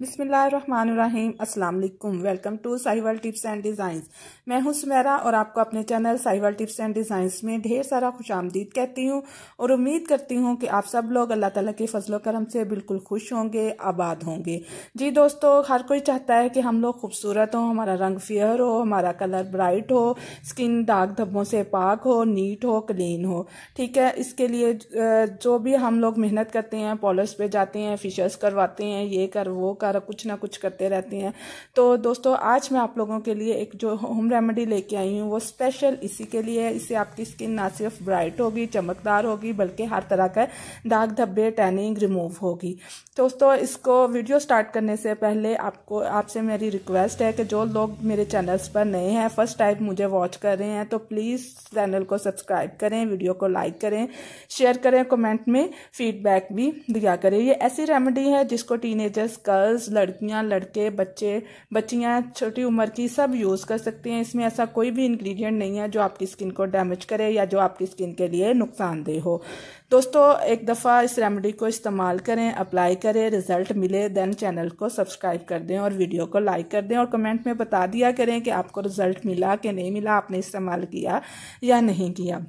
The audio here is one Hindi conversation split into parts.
बिसमीम असलम welcome to Sahiwal tips and designs मैं हूं सुमेरा और आपको अपने channel Sahiwal tips and designs में ढेर सारा खुश आमदीद कहती हूं और उम्मीद करती हूं कि आप सब लोग अल्लाह ताला के फजलों करम से बिल्कुल खुश होंगे आबाद होंगे जी दोस्तों हर कोई चाहता है कि हम लोग खूबसूरत हों हमारा रंग फेयर हो हमारा कलर ब्राइट हो स्किन डार्क धब्बों से पाक हो नीट हो क्लीन हो ठीक है इसके लिए जो भी हम लोग मेहनत करते हैं पॉलर्स पे जाते हैं फिशर्स करवाते हैं ये कर वो कर सारा कुछ ना कुछ करते रहती हैं तो दोस्तों आज मैं आप लोगों के लिए एक जो होम रेमेडी लेके आई हूँ वो स्पेशल इसी के लिए है इससे आपकी स्किन ना सिर्फ ब्राइट होगी चमकदार होगी बल्कि हर तरह का दाग धब्बे टैनिंग रिमूव होगी दोस्तों इसको वीडियो स्टार्ट करने से पहले आपको आपसे मेरी रिक्वेस्ट है कि जो लोग मेरे चैनल्स पर नए हैं फर्स्ट टाइम मुझे वॉच कर रहे हैं तो प्लीज़ चैनल को सब्सक्राइब करें वीडियो को लाइक करें शेयर करें कमेंट में फीडबैक भी दिया करें ये ऐसी रेमेडी है जिसको टीनेजर्स गर्ल्स गर्ल्स लड़कियां लड़के बच्चे बच्चियां छोटी उम्र की सब यूज़ कर सकते हैं इसमें ऐसा कोई भी इंग्रेडिएंट नहीं है जो आपकी स्किन को डैमेज करे या जो आपकी स्किन के लिए नुकसानदेह हो दोस्तों एक दफ़ा इस रेमेडी को इस्तेमाल करें अप्लाई करें रिजल्ट मिले देन चैनल को सब्सक्राइब कर दें और वीडियो को लाइक कर दें और कमेंट में बता दिया करें कि आपको रिजल्ट मिला कि नहीं मिला आपने इस्तेमाल किया या नहीं किया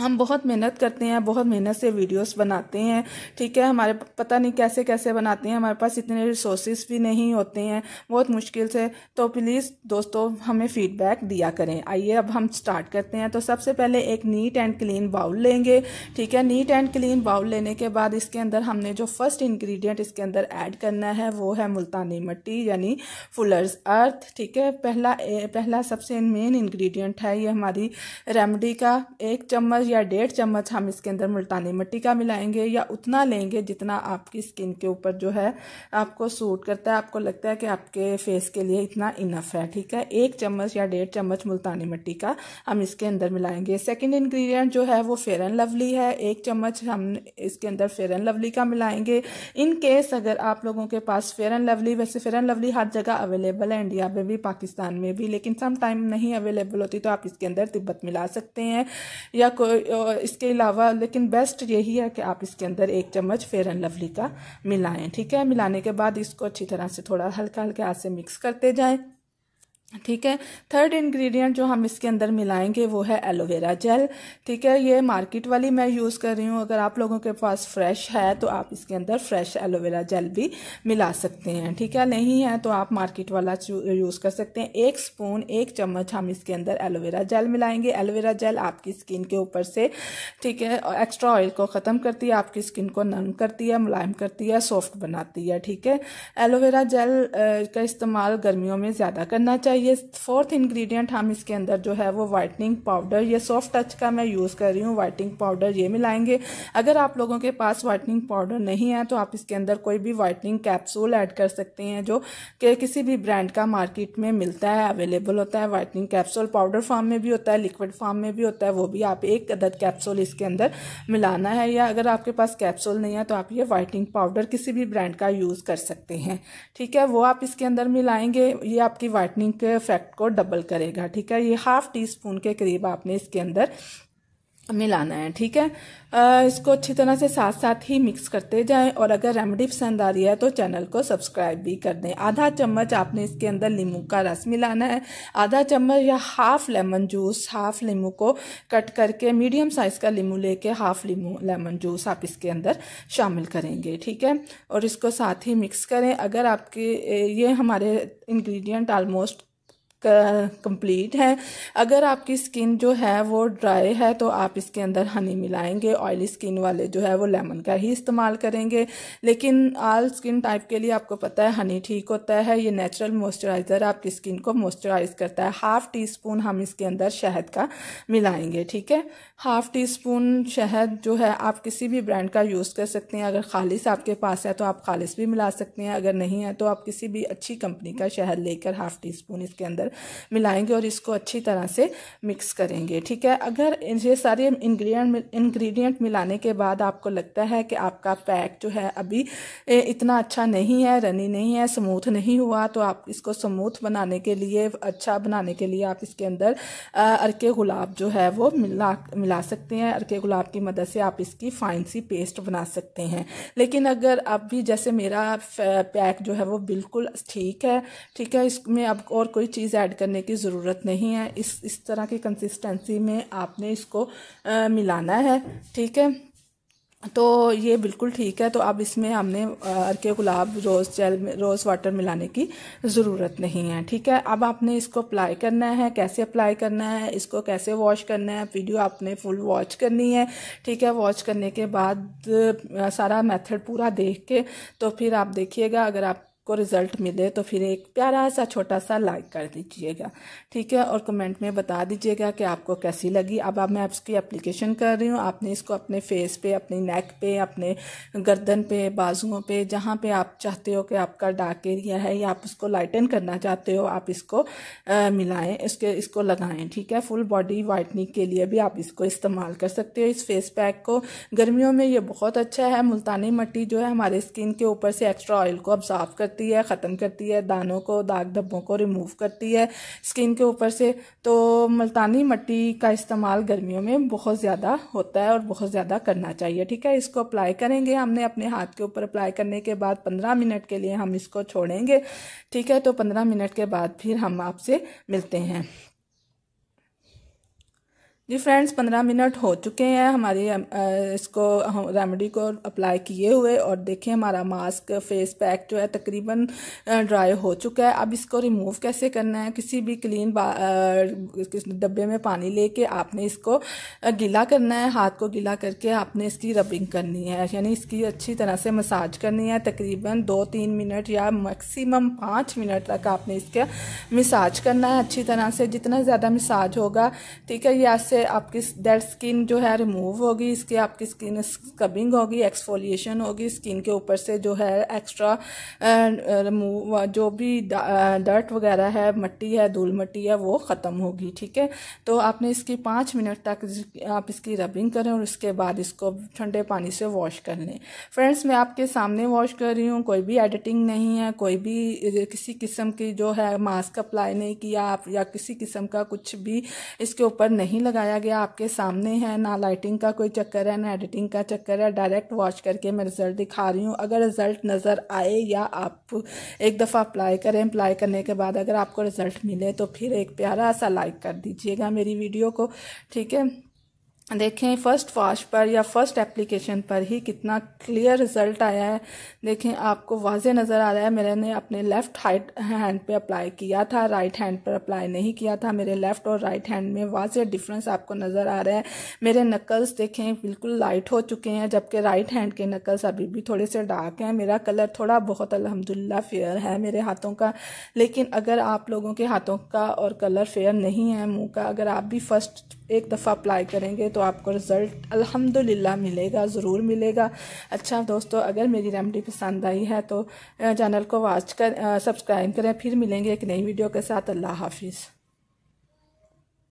हम बहुत मेहनत करते हैं बहुत मेहनत से वीडियोस बनाते हैं ठीक है हमारे पता नहीं कैसे कैसे बनाते हैं हमारे पास इतने रिसोर्सेज भी नहीं होते हैं बहुत मुश्किल से तो प्लीज़ दोस्तों हमें फीडबैक दिया करें आइए अब हम स्टार्ट करते हैं तो सबसे पहले एक नीट एंड क्लीन बाउल लेंगे ठीक है नीट एंड क्लीन बाउल लेने के बाद इसके अंदर हमने जो फर्स्ट इन्ग्रीडियंट इसके अंदर ऐड करना है वो है मुल्तानी मट्टी यानी फुलर्स अर्थ ठीक है पहला पहला सबसे मेन इन्ग्रीडियंट है ये हमारी रेमडी का एक चम्मच या डेढ़ चम्मच हम इसके अंदर मुल्तानी मिट्टी का मिलाएंगे या उतना लेंगे जितना आपकी स्किन के ऊपर जो है आपको सूट करता है आपको लगता है कि आपके फेस के लिए इतना इनफ है ठीक है एक चम्मच या डेढ़ चम्मच मुल्तानी मिट्टी का हम इसके अंदर मिलाएंगे सेकेंड इन्ग्रीडियंट जो है वो फेयर एंड लवली है एक चम्मच हम इसके अंदर फेयर एंड लवली का मिलाएंगे इन केस अगर आप लोगों के पास फेयर एंड लवली वैसे फेयर एंड लवली हर जगह अवेलेबल है इंडिया में भी पाकिस्तान में भी लेकिन सम टाइम नहीं अवेलेबल होती तो आप इसके अंदर तिब्बत मिला सकते हैं या कोई इसके अलावा लेकिन बेस्ट यही है कि आप इसके अंदर एक चम्मच फेयर एंड लवली का मिलाएं ठीक है मिलाने के बाद इसको अच्छी तरह से थोड़ा हल्का हल्के हाथ से मिक्स करते जाएं ठीक है थर्ड इंग्रेडिएंट जो हम इसके अंदर मिलाएंगे वो है एलोवेरा जेल ठीक है ये मार्केट वाली मैं यूज़ कर रही हूँ अगर आप लोगों के पास फ्रेश है तो आप इसके अंदर फ्रेश एलोवेरा जेल भी मिला सकते हैं ठीक है नहीं है तो आप मार्केट वाला यूज़ कर सकते हैं एक स्पून एक चम्मच हम इसके अंदर एलोवेरा जेल मिलाएंगे एलोवेरा जेल आपकी स्किन के ऊपर से ठीक है एक्स्ट्रा ऑयल को ख़त्म करती है आपकी स्किन को नर्म करती है मुलायम करती है सॉफ्ट बनाती है ठीक है एलोवेरा जेल का इस्तेमाल गर्मियों में ज़्यादा करना चाहिए ये फोर्थ इंग्रेडिएंट हम इसके अंदर जो है वो वाइटनिंग पाउडर ये सॉफ्ट टच का मैं यूज़ कर रही हूँ वाइटनिंग पाउडर ये मिलाएंगे अगर आप लोगों के पास वाइटनिंग पाउडर नहीं है तो आप इसके अंदर कोई भी वाइटनिंग कैप्सूल ऐड कर सकते हैं जो कि किसी भी ब्रांड का मार्केट में मिलता है अवेलेबल होता है वाइटनिंग कैप्सूल पाउडर फॉर्म में भी होता है लिक्विड फॉर्म में भी होता है वो भी आप एक अदद कैप्सूल इसके अंदर मिलाना है या अगर आपके पास कैप्सूल नहीं है तो आप ये वाइटनिंग पाउडर किसी भी ब्रांड का यूज़ कर सकते हैं ठीक है वो आप इसके अंदर मिलाएंगे ये आपकी वाइटनिंग के इफेक्ट को डबल करेगा ठीक है ये हाफ टी स्पून के करीब आपने इसके अंदर मिलाना है ठीक है आ, इसको अच्छी तरह से साथ साथ ही मिक्स करते जाएं और अगर रेमेडी पसंद आ रही है तो चैनल को सब्सक्राइब भी कर दें आधा चम्मच आपने इसके अंदर नींबू का रस मिलाना है आधा चम्मच या हाफ लेमन जूस हाफ नींबू को कट करके मीडियम साइज़ का नींबू लेके हाफ लीमू लेमन जूस आप इसके अंदर शामिल करेंगे ठीक है और इसको साथ ही मिक्स करें अगर आपके ये हमारे इन्ग्रीडियंट ऑलमोस्ट कंप्लीट है अगर आपकी स्किन जो है वो ड्राई है तो आप इसके अंदर हनी मिलाएंगे ऑयली स्किन वाले जो है वो लेमन का ही इस्तेमाल करेंगे लेकिन आल स्किन टाइप के लिए आपको पता है हनी ठीक होता है ये नेचुरल मॉइस्चराइज़र आपकी स्किन को मॉइस्चराइज करता है हाफ़ टी स्पून हम इसके अंदर शहद का मिलाएंगे ठीक है हाफ़ टी स्पून शहद जो है आप किसी भी ब्रांड का यूज़ कर सकते हैं अगर खालिश आपके पास है तो आप खालिश भी मिला सकते हैं अगर नहीं है तो आप किसी भी अच्छी कंपनी का शहद लेकर हाफ़ टी स्पून इसके अंदर मिलाएंगे और इसको अच्छी तरह से मिक्स करेंगे ठीक है अगर ये सारे इंग्रेडिएंट इंग्रेडिएंट मिलाने के बाद आपको लगता है कि आपका पैक जो है अभी इतना अच्छा नहीं है रनी नहीं है स्मूथ नहीं हुआ तो आप इसको स्मूथ बनाने के लिए अच्छा बनाने के लिए आप इसके अंदर अरके गुलाब जो है वो मिला मिला सकते हैं अरके गुलाब की मदद से आप इसकी फाइन सी पेस्ट बना सकते हैं लेकिन अगर आप भी जैसे मेरा पैक जो है वो बिल्कुल ठीक है ठीक है इसमें अब और कोई चीज़ चीज़ें ऐड करने की ज़रूरत नहीं है इस इस तरह की कंसिस्टेंसी में आपने इसको आ, मिलाना है ठीक है तो ये बिल्कुल ठीक है तो अब इसमें हमने अरके गुलाब रोज़ जेल रोज़ वाटर मिलाने की ज़रूरत नहीं है ठीक है अब आपने इसको अप्लाई करना है कैसे अप्लाई करना है इसको कैसे वॉश करना है वीडियो आपने फुल वॉच करनी है ठीक है वॉच करने के बाद सारा मेथड पूरा देख के तो फिर आप देखिएगा अगर आप को रिज़ल्ट मिले तो फिर एक प्यारा सा छोटा सा लाइक कर दीजिएगा ठीक है और कमेंट में बता दीजिएगा कि आपको कैसी लगी अब अब मैं इसकी एप्लीकेशन कर रही हूँ आपने इसको अपने फेस पे अपने नेक पे अपने गर्दन पे बाजुओं पे जहाँ पे आप चाहते हो कि आपका डार्क एरिया है या आप उसको लाइटन करना चाहते हो आप इसको मिलाएं इसके इसको लगाएं ठीक है फुल बॉडी वाइटनिंग के लिए भी आप इसको इस्तेमाल कर सकते हो इस फेस पैक को गर्मियों में ये बहुत अच्छा है मुल्तानी मट्टी जो है हमारे स्किन के ऊपर से एक्स्ट्रा ऑयल को ऑब्जॉर्व कर करती है ख़त्म करती है दानों को दाग धब्बों को रिमूव करती है स्किन के ऊपर से तो मुल्तानी मट्टी का इस्तेमाल गर्मियों में बहुत ज़्यादा होता है और बहुत ज़्यादा करना चाहिए ठीक है इसको अप्लाई करेंगे हमने अपने हाथ के ऊपर अप्लाई करने के बाद पंद्रह मिनट के लिए हम इसको छोड़ेंगे ठीक है तो पंद्रह मिनट के बाद फिर हम आपसे मिलते हैं जी फ्रेंड्स पंद्रह मिनट हो चुके हैं हमारी इसको हम रेमेडी को अप्लाई किए हुए और देखें हमारा मास्क फेस पैक जो है तकरीबन ड्राई हो चुका है अब इसको रिमूव कैसे करना है किसी भी क्लीन डब्बे में पानी लेके आपने इसको गीला करना है हाथ को गीला करके आपने इसकी रबिंग करनी है यानी इसकी अच्छी तरह से मसाज करनी है तकरीबन दो तीन मिनट या मैक्सीम पाँच मिनट तक आपने इसका मिसाज करना है अच्छी तरह से जितना ज़्यादा मिसाज होगा ठीक है या से से आपकी डेड स्किन जो है रिमूव होगी इसकी आपकी स्किन स्क्रबिंग होगी एक्सफोलिएशन होगी स्किन के ऊपर से जो है एक्स्ट्रा रिमूव जो भी डर्ट वगैरह है मट्टी है धूल मट्टी है वो ख़त्म होगी ठीक है तो आपने इसकी पाँच मिनट तक आप इसकी रबिंग करें और उसके बाद इसको ठंडे पानी से वॉश कर लें फ्रेंड्स मैं आपके सामने वॉश कर रही हूँ कोई भी एडिटिंग नहीं है कोई भी किसी किस्म की जो है मास्क अप्लाई नहीं किया आप या किसी किस्म का कुछ भी इसके ऊपर नहीं लगाया दिखाया गया आपके सामने है ना लाइटिंग का कोई चक्कर है ना एडिटिंग का चक्कर है डायरेक्ट वॉच करके मैं रिज़ल्ट दिखा रही हूँ अगर रिज़ल्ट नज़र आए या आप एक दफ़ा अप्लाई करें अप्लाई करने के बाद अगर आपको रिज़ल्ट मिले तो फिर एक प्यारा सा लाइक कर दीजिएगा मेरी वीडियो को ठीक है देखें फर्स्ट वाश पर या फर्स्ट एप्लीकेशन पर ही कितना क्लियर रिजल्ट आया है देखें आपको वाजे नज़र आ रहा है मैंने अपने लेफ़्ट हाइट हैंड पे अप्लाई किया था राइट हैंड पर अप्लाई नहीं किया था मेरे लेफ़्ट और राइट हैंड में वाजे डिफरेंस आपको नज़र आ रहा है मेरे नकल्स देखें बिल्कुल लाइट हो चुके हैं जबकि राइट हैंड के नकल्स अभी भी थोड़े से डार्क हैं मेरा कलर थोड़ा बहुत अलहमदिल्ला फेयर है मेरे हाथों का लेकिन अगर आप लोगों के हाथों का और कलर फेयर नहीं है मुँह का अगर आप भी फर्स्ट एक दफ़ा अप्लाई करेंगे तो तो आपको रिज़ल्ट अल्हम्दुलिल्लाह मिलेगा ज़रूर मिलेगा अच्छा दोस्तों अगर मेरी रेमडी पसंद आई है तो चैनल को वाच कर सब्सक्राइब करें फिर मिलेंगे एक नई वीडियो के साथ अल्लाह हाफिज़